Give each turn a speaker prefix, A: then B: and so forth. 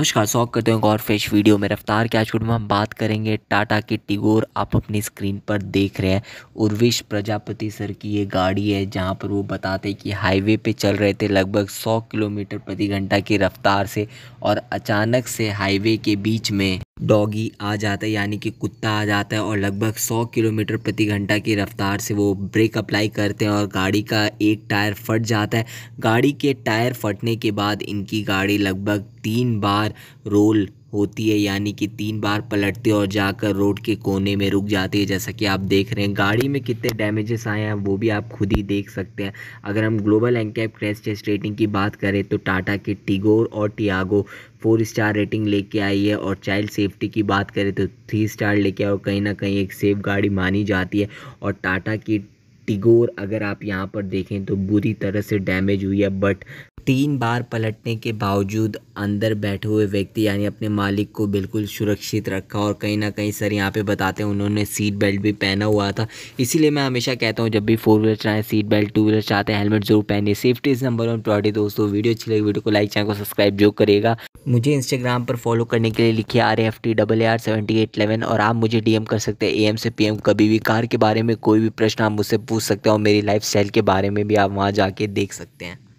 A: नमस्कार स्वागत करते हैं एक और फ्रेश वीडियो में रफ्तार के आज में हम बात करेंगे टाटा की टिगोर आप अपनी स्क्रीन पर देख रहे हैं उर्विश प्रजापति सर की ये गाड़ी है जहां पर वो बताते कि हाईवे पे चल रहे थे लगभग 100 किलोमीटर प्रति घंटा की रफ्तार से और अचानक से हाईवे के बीच में डॉगी आ जाता है यानी कि कुत्ता आ जाता है और लगभग 100 किलोमीटर प्रति घंटा की रफ्तार से वो ब्रेक अप्लाई करते हैं और गाड़ी का एक टायर फट जाता है गाड़ी के टायर फटने के बाद इनकी गाड़ी लगभग तीन बार रोल होती है यानी कि तीन बार पलटते और जाकर रोड के कोने में रुक जाती है जैसा कि आप देख रहे हैं गाड़ी में कितने डैमेजेस आए हैं वो भी आप खुद ही देख सकते हैं अगर हम global NCAP crash test rating की बात करें तो टाटा के टिगोर और टियागो फोर स्टार रेटिंग लेके आई है और चाइल्ड सेफ्टी की बात करें तो थ्री स्टार लेके आए और कहीं ना कहीं एक सेफ गाड़ी मानी जाती है और टाटा की टिगोर अगर आप यहाँ पर देखें तो बुरी तरह से डैमेज हुई है बट तीन बार पलटने के बावजूद अंदर बैठे हुए व्यक्ति यानी अपने मालिक को बिल्कुल सुरक्षित रखा और कहीं ना कहीं सर यहाँ पे बताते हैं उन्होंने सीट बेल्ट भी पहना हुआ था इसीलिए मैं हमेशा कहता हूँ जब भी फोर व्हीलर चाहें सीट बेल्ट टू व्हीलर चाहते हैं हेलमेट जरूर पहने safety is number one priority दोस्तों वीडियो अच्छी लगी वीडियो को लाइक चैनल को सब्सक्राइब जो करेगा मुझे इंस्टाग्राम पर फॉलो करने के लिए लिखिए R F T double R seventy eight eleven और आप मुझे डी एम कर सकते हैं ए एम से पी एम कभी भी कार के बारे में कोई भी प्रश्न आप मुझसे पूछ सकते हैं और मेरी लाइफ स्टाइल के बारे में भी आप वहाँ जाके देख सकते हैं